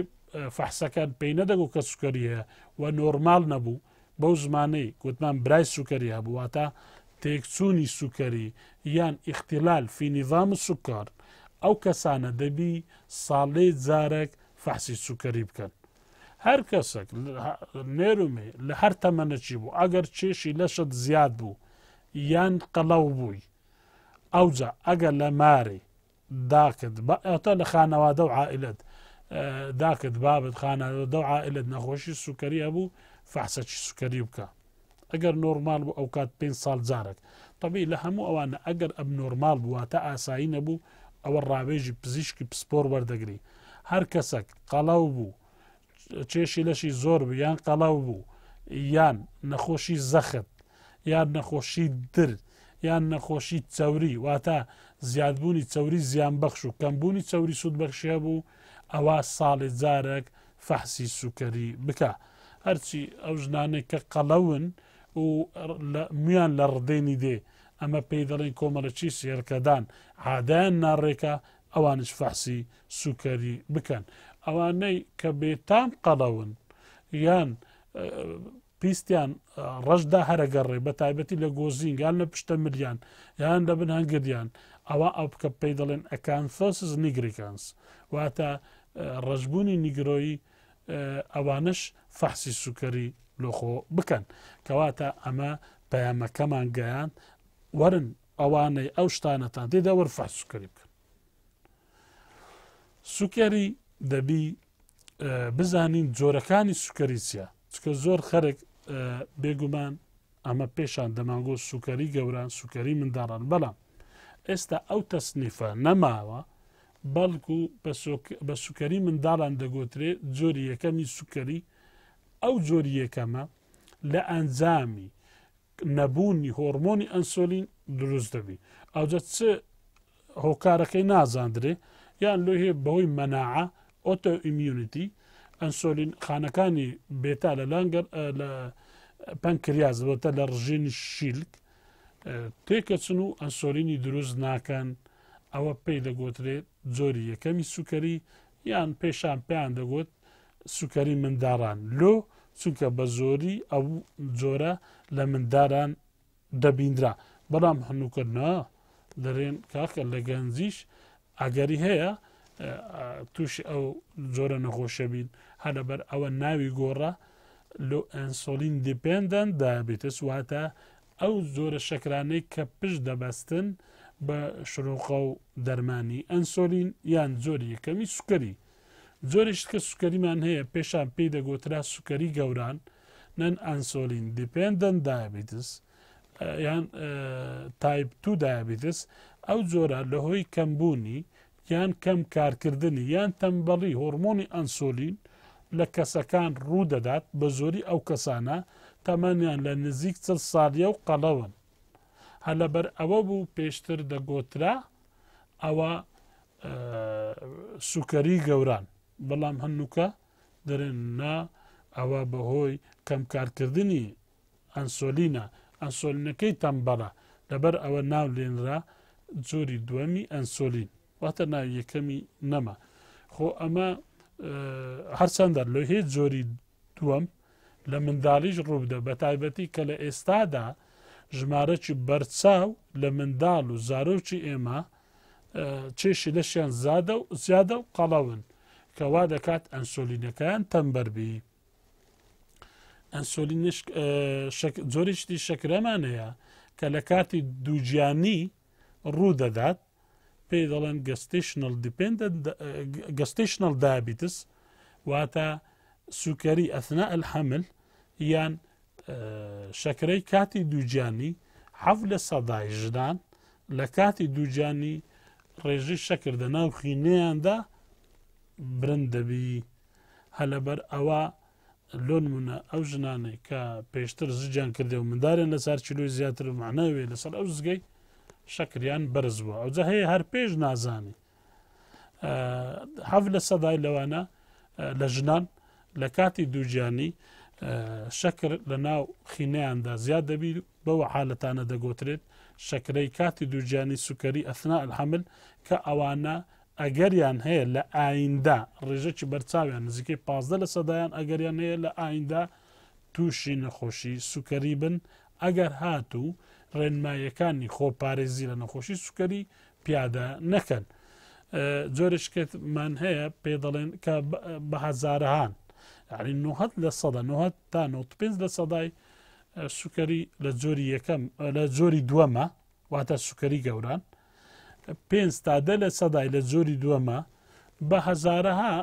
فحسەکان پێی نەدەگو کە سوکەری هەیە و نۆرمال نەبوو بەو زمانەی گوتمان برای سوکەری هەبوواتە تێکچوونی سوکەری یان اختیلال فینیڤام سوکار ئەو کەسانە دەبی ساڵێ جارێک فحسی سوکەری بکەن هەر کەسێک نێرومێ لە هەر تەمەەکی بوو ئەگەر چێشی لەشت زیاد بوو یان قەڵەو بووی ئەوجا ئەگەر لە ماری داکرد ئەوتە لە خانەوادە و عائلت داکرد بابت خانەوەدە و عائلت نەخۆشی سوکەری هەبوو فحسەکی سوکەری بکە ئەگەر نۆرمال بوو ئەو کات پێ ساڵ جارێک طبی لە هەموو ئەوانە ئەگەر ئەب نۆرمال بوواتە ئاسایی نەبوو ئەوە ڕاوێژی پزیشکی پسپۆر وەردەگری هەر کەسەک قەڵاو بوو چێشی لەشی زۆر بوو یان قەڵاو بوو یان نەخۆشی زەخت یان نەخۆشی در یان نەخۆشی چاوری واتە زیادبوونی چاوری زیان بەخش و کەمبوونی چاوری سوودبەخشە بوو ئەوە ساڵێ جارێک فەحسی سوکەری بکە هەرچی ئەو ژنانێک کە قەڵەون و میان لە ڕدێنی دێ ئەمە پێی دەڵێن کۆمەلە چی سێرکەدان عادایان ناڕێکە ئەوانش فەحسی سوکەری بکەن ئەوانەی کە بێتام قەڵەون یان پیستیان ڕژدا هەرەگەڕێ بە تایبەتی لە گۆزین یان لە پشتە ملیان یان لە بن هەنگدیان ئەوە ئەو بکە پێی دەڵێن ئەکانفسز نیگریکانس واتە ڕژبوونی نیگرۆیی ئەوانش فەحسی سوکەری لۆخۆ بکەن کەواتە ئەمە پەیامەکەمان گەیان وەرن ئەوانەی ئەو شتانەتان تێدا وەرفەح سوکەری بکەن سوکەری دەبی بزانین جۆرەکانی سوکەریسیە چکە زۆر خەرێک بێگومان ئەمە پێشان دەمانگۆ سوکەری گەوران سوکەری منداڕان بەڵام ئێستا ئەو تەسنیفە نەماوە بەڵکو بە سوکەری منداڵان دەگوترێت جۆری یەکەمی سوکەری ئەو جۆری یەکەمە لە ئەنجامی نەبوونی هۆرمۆنی ئەنسۆلین دروست دەبی ئەوجە چ هۆکارەکەی نازاندرێ یان لۆ هەیە بەهۆی مەناعە ئۆتۆ ئیمیونیتی ئەنسۆلین خانەکانی بێتا لە لەنگەر لە پەنکریازەوەتە لە ڕژین شیلک تێکەچن و ئەنسۆلینی دروست ناکەن ئەوە پێی دەگوترێت زۆری یەکەمی سوکەری یان پێشان پێیان دەگوت سوکەری منداران لۆ چونکە بە زۆری ئەو جۆرە لە منداران دەبیندرا بەڵام هەنووکردنا دەرێن کاکە لە گەنجیش ئەگەری هەیە تووشی ئەو جۆرە نەخۆشە بین هە لەبەر ئەوە ناوی گۆڕە لۆ ئەنسۆلین دیپندن دابێتە سوواتە ئەو زۆرە شەکرانەی کە پش دەبەستن بە شرۆخە و دەرمانی ئەنسۆلین یان زۆری یەکەمی سوکەری زۆریش کە سوکەریمان هەیە پێشان پێی دەگۆترا سوکەری گەوران نەن ئەنسۆلین دیپندن دابیتس یان تایب تو دابیتس ئەو زۆرە لەهۆی کەمبوونی یان کەم کارکردنی یان تەمبەڵی هۆرمۆنی ئەنسۆلین لە کەسەکان ڕوودەدات بە زۆری ئەو کەسانە تەمەنیان لە نزیک چل ساڵیە و قەڵەون هەلەبەر ئەوە بوو پێشتر دەگۆترا ئەوە سوکەری گەوران بەڵام هەنووکە دەرێن نا ئەوە بەهۆی کەمکارکردنی ئەنسۆلینە ئەنسۆلینەکەی تەمبەڵە لەبەر ئەوە ناو لێنرا جۆری دووەمی ئەنسۆلین واتە ناوی یەکەمی نەما خۆ ئەمە هەرچەندە لە هێت جۆری دووەم لە منداڵیش ڕووبدە بە تایبەتی کە لە ئێستادا ژمارەی بەرچاو لە منداڵ و زارۆکی ئێمە چێشی لەشیان زیادە و زیادە و قەڵەون کەوا دەکات ئەنسۆلینەکەیان تەمبەربی ئەنسۆلی زۆریشتی شەکرەمانەیە کە لە کاتی دووجیانی ڕوو دەدات پێی دەڵێن گەستشنل گەستشنل دابیتس واتە سوکەری ئەثنا ئەلحەمل یان شەکرەی کاتی دووجانی حەف لە سەدای ژدان لە کاتی دووجانی ڕێژی شەکردە ناو خینەیاندا برند دەبی هەلەبەر ئەوە لۆنمونە ئەو ژنانەی کە پێشتر زیجان کردێ و مندارێن لە سەر چلو زیاتر معناوێ لەسەر ئەو زگەی شەکریان بەرز بووە ئەوجە هەیە هەر پێش نازانی حەف لە سەدای لەوانە لە ژنان لە کاتی دووجیانی شەکر لە ناو خینەیاندا زیاد دەبی بەوە حالەتانە دەگوترێت شەکرەی کاتی دووجیانی سوکەری ئەثنا الحمل کە ئەوانە ئەگەریان هەیە لە ئایندا ڕێژەی بەرچاویان نزیکەی پازدە لە سەدایان ئەگەریان هەیە لە ئایندا تووشی نەخۆشی سوکەری بن ئەگەر هاتوو ڕێنمایەکانی خۆپارێزی لە نەخۆشی سوکەری پیادە نەکەن جۆرشکتمان هەیە پێ دەڵێن کە بە هزارهان یاری نوهت لە سەدا نوهت تا 95 لە سەدای سوکەری لە جۆری یەکەم لە جۆری دووەمە واتە سوکەری گەوران پێنج تادە لە سەدای لە جۆری دووەمە بە هزارها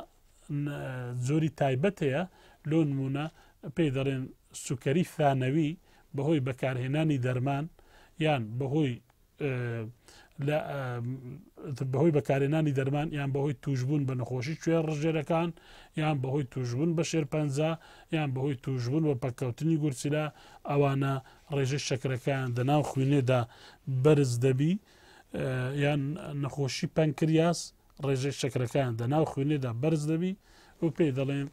زۆری تایبەت هەیە لۆ نمونە پێی دەڵێن سوکەری فانەوی بەهۆی بەکارهێنانی دەرمان یان بەهۆی بەهۆی بەکارێنانی دەرمان یان بەهۆی توشببوون بە نەخۆشی کوێ ڕژێرەکان یان بەهۆی توشببوون بە شێر پ یان بەهۆی توشببوون بە پەکەوتنی گورچیلا ئەوانە ڕێژە شەکرەکان دەناو خوێنێدا بەرز دەبی یان نەخۆشی پەنکریاس ڕێژە شەکرەکان دەناو خوێنێدا بەرز دەبی و پێی دەڵێن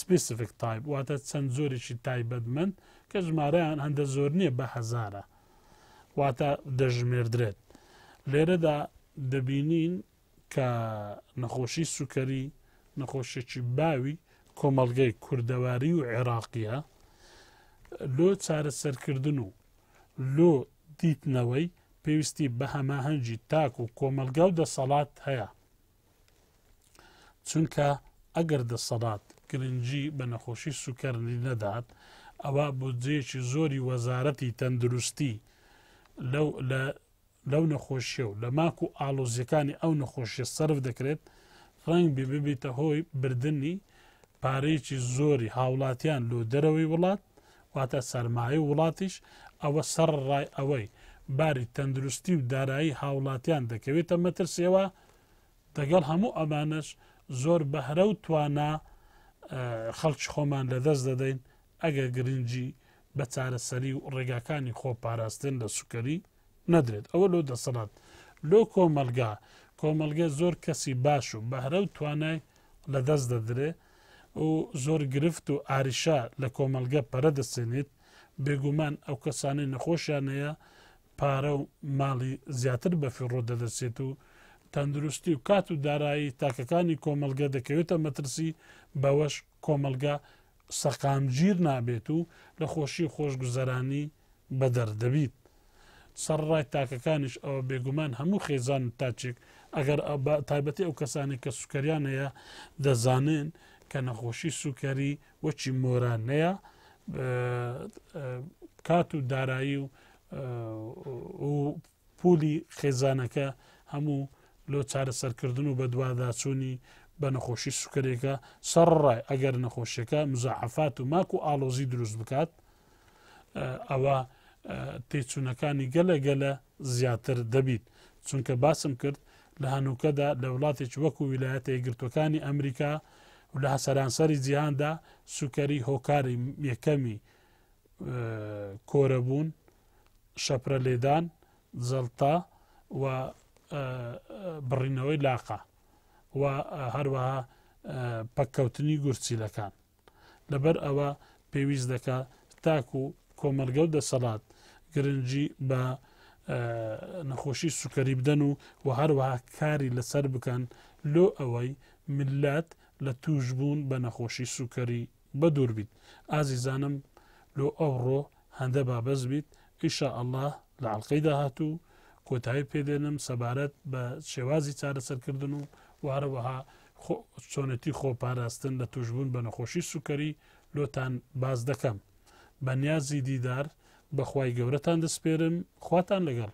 سپیسفیک تایب واتە چەند زۆرێکی تایبەتمەند کە ژمارەیان هەندە زۆر نییە بە هەزارە واتە دەژمێردرێت لێرەدا دەبینین کە نەخۆشی سوکەری نەخۆشێکی باوی کۆمەلگەی کوردەواری و عێراقیە لۆ چارەسەرکردن و لۆ دیتنەوەی پێویستی بە هەماهەنگی تاک و کۆمەلگە و دەسەڵات هەیە چونکە ئەگەر دەسەڵات گرنگجی بە نەخۆشی سوکەرنی نەدات ئەوە بودجەیەکی زۆری وەزارەتی تەندروستی لەو نەخۆشیە و لە ماکو و ئالۆزیەکانی ئەو نەخۆشیە سرف دەکرێت ڕنگ ببیتە هۆی بردننی پارەیەکی زۆری هاوڵاتیان لۆ دەرەوەی وڵات واتە سەرمایە وڵاتیش ئەوە سەر ڕای ئەوەی باری تەندروستی و دارایی هاوڵاتیان دەکەوێتە مەترسێەوە دەگەڵ هەموو ئەمانش زۆر بەهرە و توانە خەڵکی خۆمان لەدەست دەدەین ئەگە گرنگجی بە چارەسەری و ڕێگاکانی خۆ پاراستن لە سوکەری نەدرێت ئەوە لۆ دەسەڵات لۆ کۆمەلگا کۆمەلگە زۆر کەسی باش و بەهرە و توانای لە دەست دەدرێ و زۆر گرفت و ئاریشا لە کۆمەلگە پەرە دەسێنێت بێگومان ئەو کەسانی نەخۆشیانەیە پارە و ماڵی زیاتر بەفیڕۆ دەدەسێت و تەندروستی و کات و دارایی تاکەکانی کۆمەلگە دەکەوێتە مەترسی بەوەش کۆمەلگا سەقامگیر نابێت و لە خۆشی خۆشگوزەرانی بەدەر دەبیت سەرڕای تاکەکانیش ئەوە بێگومان هەموو خێزان تاچێک ئەگەر تایبەتی ئەو کەسانی کە سوکەریان هەیە دەزانن کە نەخۆشی سوکەری وەچی مۆرانەیە کات و دارایی و و پولی خێزانەکە هەموو لۆ چارە سەرکردن و بە دوواداچوونی بە نەخۆشی سوکرێکە سەرڕای ئەگەر نەخۆشیەکە مزاحفات و ماک و ئالۆزی دروست بکات ئەوە تێچوونەکانی گەلە گەلە زیاتر دەبیت چونکە باسم کرد لە هەنووکەدا لە وڵاتێک وەکو ویلایەتە یەگرتوەکانی ئەمریکا و لە هەسەرانسەری جیهاندا سوکەری هۆکاری یەکەمی کۆرەبوون شەپرە لێدان زەڵتا و بڕینەوەی لاقە و هەروەها پەککەوتنی گورچیلەکان لەبەر ئەوە پێویست دەکە تاکو و کۆمەلگە و دەسەڵات گرنگجی بە نەخۆشی سوکەری بدەن و و هەروەها کاری لەسەر بکەن لۆ ئەوەی ملات لە توش بوون بە نەخۆشی سوکەری بە دوور بیت ئازیزانم لۆ ئەوڕۆ هەندە بابەز بیت ئیشا ئەله لە عڵلقەی داهات و کۆتایی پێدێنم سەبارەت بە شێوازی چارەسەرکردن و وارەوەها چۆنەتی خۆپاراستن لە توشببوون بە نەخۆشی سوکەری لۆتان باز دەکەم بەنیازی دیدار بەخوای گەورەتان دەسپێرم خواتان لەگەڵ.